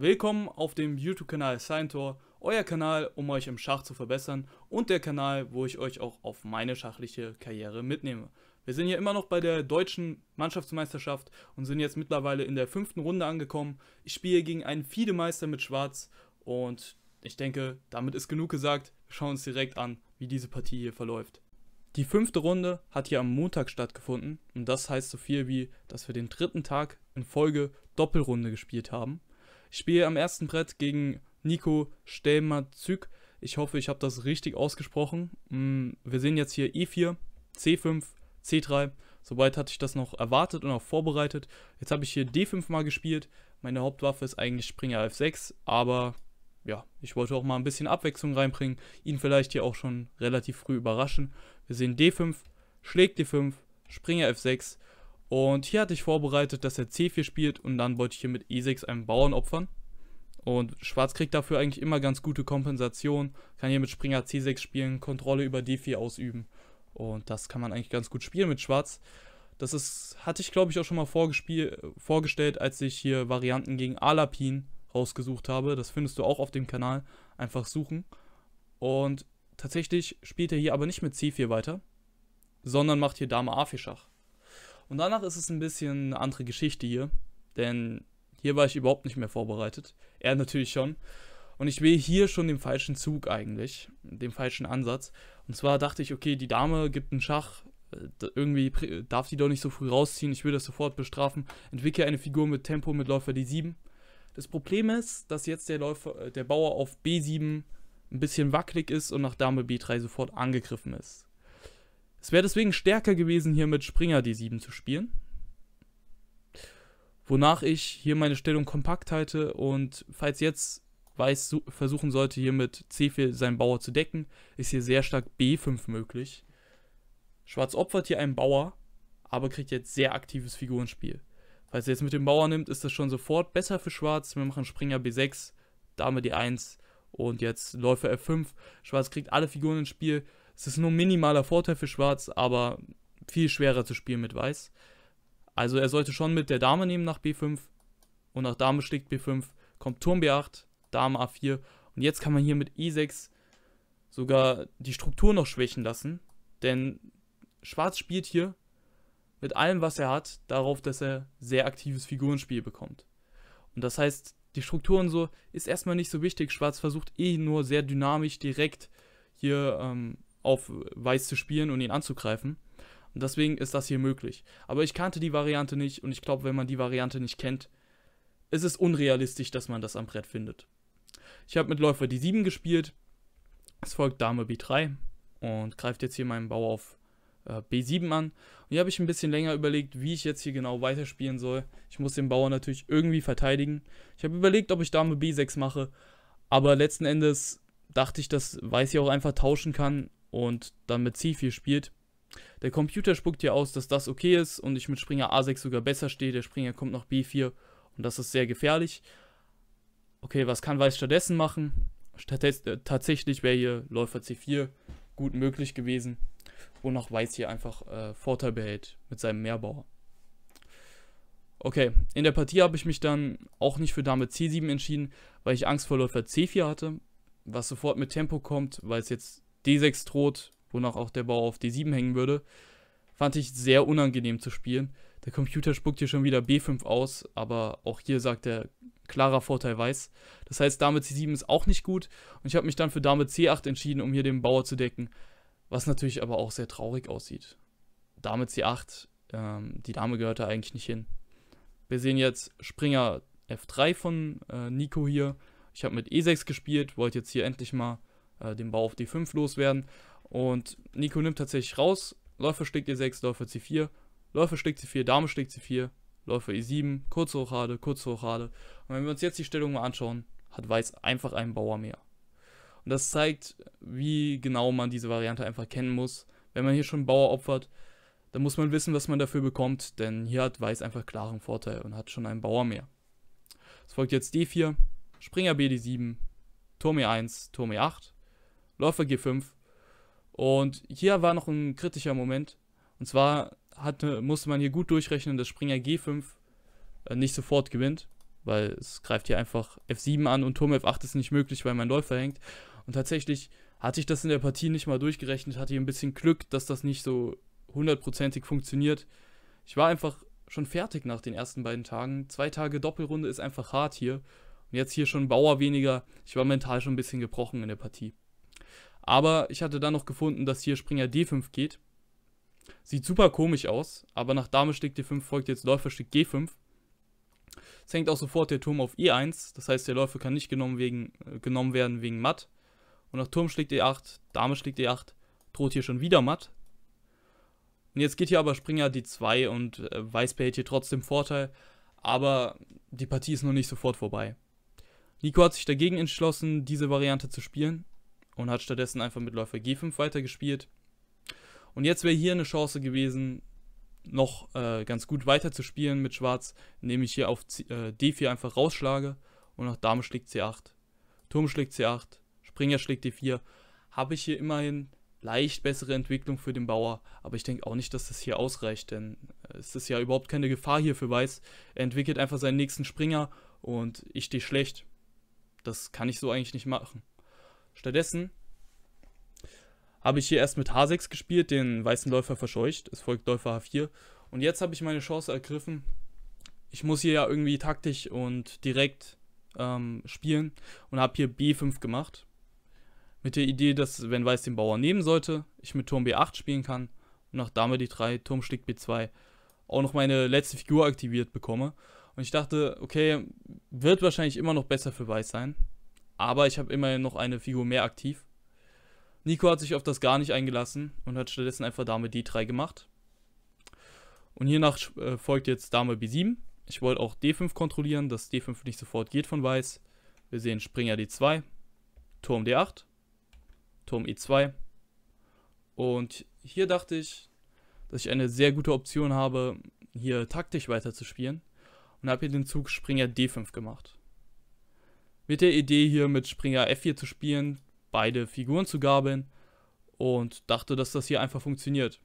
Willkommen auf dem YouTube-Kanal Scientor, euer Kanal, um euch im Schach zu verbessern und der Kanal, wo ich euch auch auf meine schachliche Karriere mitnehme. Wir sind hier immer noch bei der deutschen Mannschaftsmeisterschaft und sind jetzt mittlerweile in der fünften Runde angekommen. Ich spiele gegen einen Fiedemeister mit Schwarz und ich denke, damit ist genug gesagt. Wir schauen uns direkt an, wie diese Partie hier verläuft. Die fünfte Runde hat hier am Montag stattgefunden und das heißt so viel wie, dass wir den dritten Tag in Folge Doppelrunde gespielt haben. Ich spiele am ersten Brett gegen Nico Stelmazüg. Ich hoffe, ich habe das richtig ausgesprochen. Mm, wir sehen jetzt hier E4, C5, C3. Soweit hatte ich das noch erwartet und auch vorbereitet. Jetzt habe ich hier D5 mal gespielt. Meine Hauptwaffe ist eigentlich Springer F6, aber ja, ich wollte auch mal ein bisschen Abwechslung reinbringen. Ihn vielleicht hier auch schon relativ früh überraschen. Wir sehen D5, schlägt D5, Springer F6 und hier hatte ich vorbereitet, dass er C4 spielt und dann wollte ich hier mit E6 einen Bauern opfern. Und Schwarz kriegt dafür eigentlich immer ganz gute Kompensation, kann hier mit Springer C6 spielen, Kontrolle über D4 ausüben. Und das kann man eigentlich ganz gut spielen mit Schwarz. Das ist, hatte ich glaube ich auch schon mal vorgestellt, als ich hier Varianten gegen Alapin rausgesucht habe. Das findest du auch auf dem Kanal. Einfach suchen. Und tatsächlich spielt er hier aber nicht mit C4 weiter, sondern macht hier Dame A4 Schach. Und danach ist es ein bisschen eine andere Geschichte hier, denn hier war ich überhaupt nicht mehr vorbereitet. Er natürlich schon. Und ich wähle hier schon den falschen Zug eigentlich, den falschen Ansatz. Und zwar dachte ich, okay, die Dame gibt einen Schach, äh, irgendwie darf die doch nicht so früh rausziehen, ich will das sofort bestrafen, entwickle eine Figur mit Tempo mit Läufer D7. Das Problem ist, dass jetzt der, Läufer, äh, der Bauer auf B7 ein bisschen wackelig ist und nach Dame B3 sofort angegriffen ist. Es wäre deswegen stärker gewesen, hier mit Springer D7 zu spielen. Wonach ich hier meine Stellung kompakt halte und falls jetzt Weiß versuchen sollte, hier mit C4 seinen Bauer zu decken, ist hier sehr stark B5 möglich. Schwarz opfert hier einen Bauer, aber kriegt jetzt sehr aktives Figurenspiel. Falls er jetzt mit dem Bauer nimmt, ist das schon sofort besser für Schwarz. Wir machen Springer B6, Dame D1 und jetzt Läufer F5. Schwarz kriegt alle Figuren ins Spiel. Es ist nur minimaler Vorteil für Schwarz, aber viel schwerer zu spielen mit Weiß. Also er sollte schon mit der Dame nehmen nach B5. Und nach Dame schlägt B5, kommt Turm B8, Dame A4. Und jetzt kann man hier mit E6 sogar die Struktur noch schwächen lassen. Denn Schwarz spielt hier mit allem, was er hat, darauf, dass er sehr aktives Figurenspiel bekommt. Und das heißt, die Struktur und so ist erstmal nicht so wichtig. Schwarz versucht eh nur sehr dynamisch direkt hier ähm, auf Weiß zu spielen und ihn anzugreifen. Und deswegen ist das hier möglich. Aber ich kannte die Variante nicht und ich glaube, wenn man die Variante nicht kennt, ist es unrealistisch, dass man das am Brett findet. Ich habe mit Läufer D7 gespielt. Es folgt Dame B3 und greift jetzt hier meinen Bau auf äh, B7 an. Und hier habe ich ein bisschen länger überlegt, wie ich jetzt hier genau weiterspielen soll. Ich muss den Bauer natürlich irgendwie verteidigen. Ich habe überlegt, ob ich Dame B6 mache. Aber letzten Endes dachte ich, dass Weiß hier auch einfach tauschen kann und dann mit C4 spielt. Der Computer spuckt hier aus, dass das okay ist und ich mit Springer A6 sogar besser stehe. Der Springer kommt nach B4 und das ist sehr gefährlich. Okay, was kann Weiß stattdessen machen? Statest äh, tatsächlich wäre hier Läufer C4 gut möglich gewesen, wonach Weiß hier einfach äh, Vorteil behält mit seinem Mehrbauer. Okay, in der Partie habe ich mich dann auch nicht für Dame C7 entschieden, weil ich Angst vor Läufer C4 hatte, was sofort mit Tempo kommt, weil es jetzt D6 droht, wonach auch der Bauer auf D7 hängen würde, fand ich sehr unangenehm zu spielen. Der Computer spuckt hier schon wieder B5 aus, aber auch hier sagt er klarer Vorteil weiß. Das heißt, Dame C7 ist auch nicht gut und ich habe mich dann für Dame C8 entschieden, um hier den Bauer zu decken, was natürlich aber auch sehr traurig aussieht. Dame C8, ähm, die Dame gehört da eigentlich nicht hin. Wir sehen jetzt Springer F3 von äh, Nico hier. Ich habe mit E6 gespielt, wollte jetzt hier endlich mal äh, den Bau auf D5 loswerden. Und Nico nimmt tatsächlich raus, Läufer schlägt E6, Läufer C4, Läufer schlägt C4, Dame schlägt C4, Läufer E7, kurze Rochade, kurze Rochade. Und wenn wir uns jetzt die Stellung mal anschauen, hat Weiß einfach einen Bauer mehr. Und das zeigt, wie genau man diese Variante einfach kennen muss. Wenn man hier schon einen Bauer opfert, dann muss man wissen, was man dafür bekommt, denn hier hat Weiß einfach klaren Vorteil und hat schon einen Bauer mehr. Es folgt jetzt D4, Springer BD7, Turm E1, Turm E8, Läufer G5. Und hier war noch ein kritischer Moment. Und zwar hatte, musste man hier gut durchrechnen, dass Springer G5 äh, nicht sofort gewinnt, weil es greift hier einfach F7 an und Turm F8 ist nicht möglich, weil mein Läufer hängt. Und tatsächlich hatte ich das in der Partie nicht mal durchgerechnet, hatte hier ein bisschen Glück, dass das nicht so hundertprozentig funktioniert. Ich war einfach schon fertig nach den ersten beiden Tagen. Zwei Tage Doppelrunde ist einfach hart hier. Und jetzt hier schon Bauer weniger. Ich war mental schon ein bisschen gebrochen in der Partie. Aber ich hatte dann noch gefunden, dass hier Springer D5 geht. Sieht super komisch aus, aber nach Dame Stück D5 folgt jetzt Läufer Stück G5. Es hängt auch sofort der Turm auf E1, das heißt der Läufer kann nicht genommen, wegen, äh, genommen werden wegen Matt. Und nach Turm schlägt E8, Dame schlägt E8, droht hier schon wieder Matt. Und jetzt geht hier aber Springer D2 und äh, Weiß behält hier trotzdem Vorteil, aber die Partie ist noch nicht sofort vorbei. Nico hat sich dagegen entschlossen, diese Variante zu spielen und hat stattdessen einfach mit Läufer G5 weitergespielt. Und jetzt wäre hier eine Chance gewesen, noch äh, ganz gut weiterzuspielen mit Schwarz, indem ich hier auf C äh, D4 einfach rausschlage und nach Dame schlägt C8, Turm schlägt C8, Springer schlägt D4. Habe ich hier immerhin leicht bessere Entwicklung für den Bauer, aber ich denke auch nicht, dass das hier ausreicht, denn äh, es ist ja überhaupt keine Gefahr hier für Weiß. Er entwickelt einfach seinen nächsten Springer und ich stehe schlecht. Das kann ich so eigentlich nicht machen. Stattdessen habe ich hier erst mit H6 gespielt, den weißen Läufer verscheucht. Es folgt Läufer H4. Und jetzt habe ich meine Chance ergriffen. Ich muss hier ja irgendwie taktisch und direkt ähm, spielen und habe hier B5 gemacht. Mit der Idee, dass wenn Weiß den Bauer nehmen sollte, ich mit Turm B8 spielen kann und nach Dame D3, Turm schlägt B2 auch noch meine letzte Figur aktiviert bekomme. Und ich dachte, okay, wird wahrscheinlich immer noch besser für Weiß sein. Aber ich habe immerhin noch eine Figur mehr aktiv. Nico hat sich auf das gar nicht eingelassen und hat stattdessen einfach Dame D3 gemacht. Und hiernach äh, folgt jetzt Dame B7. Ich wollte auch D5 kontrollieren, dass D5 nicht sofort geht von Weiß. Wir sehen Springer D2, Turm D8, Turm E2. Und hier dachte ich, dass ich eine sehr gute Option habe, hier taktisch weiter zu spielen. Und habe hier den Zug Springer D5 gemacht mit der Idee hier mit Springer F4 zu spielen, beide Figuren zu gabeln und dachte, dass das hier einfach funktioniert.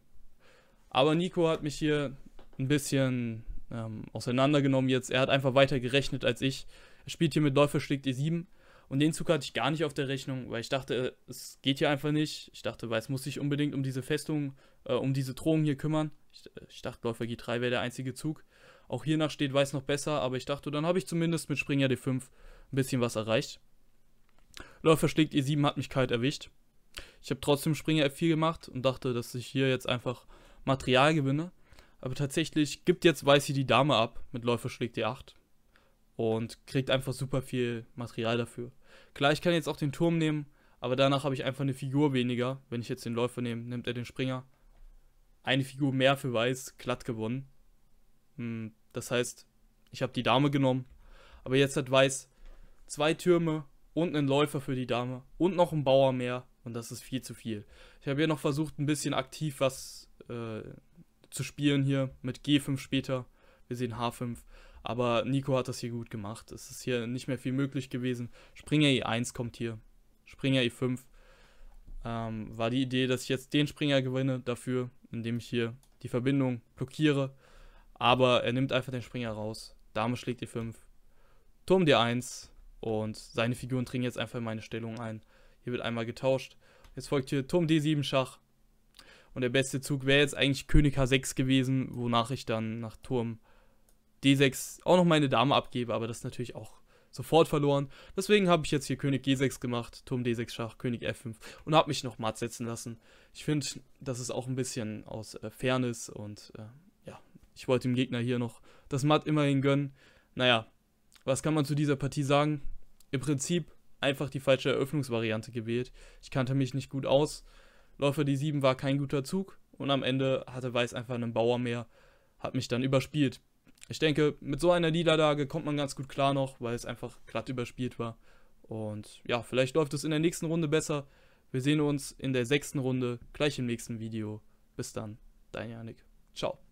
Aber Nico hat mich hier ein bisschen ähm, auseinandergenommen jetzt. Er hat einfach weiter gerechnet als ich. Er spielt hier mit Läufer schlägt E7 und den Zug hatte ich gar nicht auf der Rechnung, weil ich dachte, es geht hier einfach nicht. Ich dachte, weil es muss sich unbedingt um diese Festung, äh, um diese Drohung hier kümmern. Ich, ich dachte, Läufer G3 wäre der einzige Zug. Auch hiernach steht Weiß noch besser, aber ich dachte, dann habe ich zumindest mit Springer D5 ein bisschen was erreicht. Läufer schlägt E7 hat mich kalt erwischt. Ich habe trotzdem Springer F4 gemacht und dachte, dass ich hier jetzt einfach Material gewinne. Aber tatsächlich gibt jetzt Weiß hier die Dame ab mit Läufer schlägt e 8 und kriegt einfach super viel Material dafür. Klar, ich kann jetzt auch den Turm nehmen, aber danach habe ich einfach eine Figur weniger. Wenn ich jetzt den Läufer nehme, nimmt er den Springer. Eine Figur mehr für Weiß, glatt gewonnen. Hm, das heißt, ich habe die Dame genommen. Aber jetzt hat Weiß zwei Türme und einen Läufer für die Dame und noch einen Bauer mehr und das ist viel zu viel. Ich habe hier noch versucht, ein bisschen aktiv was äh, zu spielen hier mit G5 später. Wir sehen H5. Aber Nico hat das hier gut gemacht. Es ist hier nicht mehr viel möglich gewesen. Springer E1 kommt hier. Springer E5. Ähm, war die Idee, dass ich jetzt den Springer gewinne dafür, indem ich hier die Verbindung blockiere. Aber er nimmt einfach den Springer raus. Dame schlägt E5. Turm D1. Und seine Figuren dringen jetzt einfach in meine Stellung ein. Hier wird einmal getauscht. Jetzt folgt hier Turm D7 Schach. Und der beste Zug wäre jetzt eigentlich König H6 gewesen, wonach ich dann nach Turm D6 auch noch meine Dame abgebe, aber das ist natürlich auch sofort verloren. Deswegen habe ich jetzt hier König G6 gemacht, Turm D6 Schach, König F5 und habe mich noch matt setzen lassen. Ich finde, das ist auch ein bisschen aus äh, Fairness und äh, ja, ich wollte dem Gegner hier noch das Matt immerhin gönnen. Naja, was kann man zu dieser Partie sagen? im Prinzip einfach die falsche Eröffnungsvariante gewählt. Ich kannte mich nicht gut aus. Läufer D7 war kein guter Zug und am Ende hatte Weiß einfach einen Bauer mehr, hat mich dann überspielt. Ich denke, mit so einer lila kommt man ganz gut klar noch, weil es einfach glatt überspielt war. Und ja, vielleicht läuft es in der nächsten Runde besser. Wir sehen uns in der sechsten Runde gleich im nächsten Video. Bis dann, dein Janik. Ciao.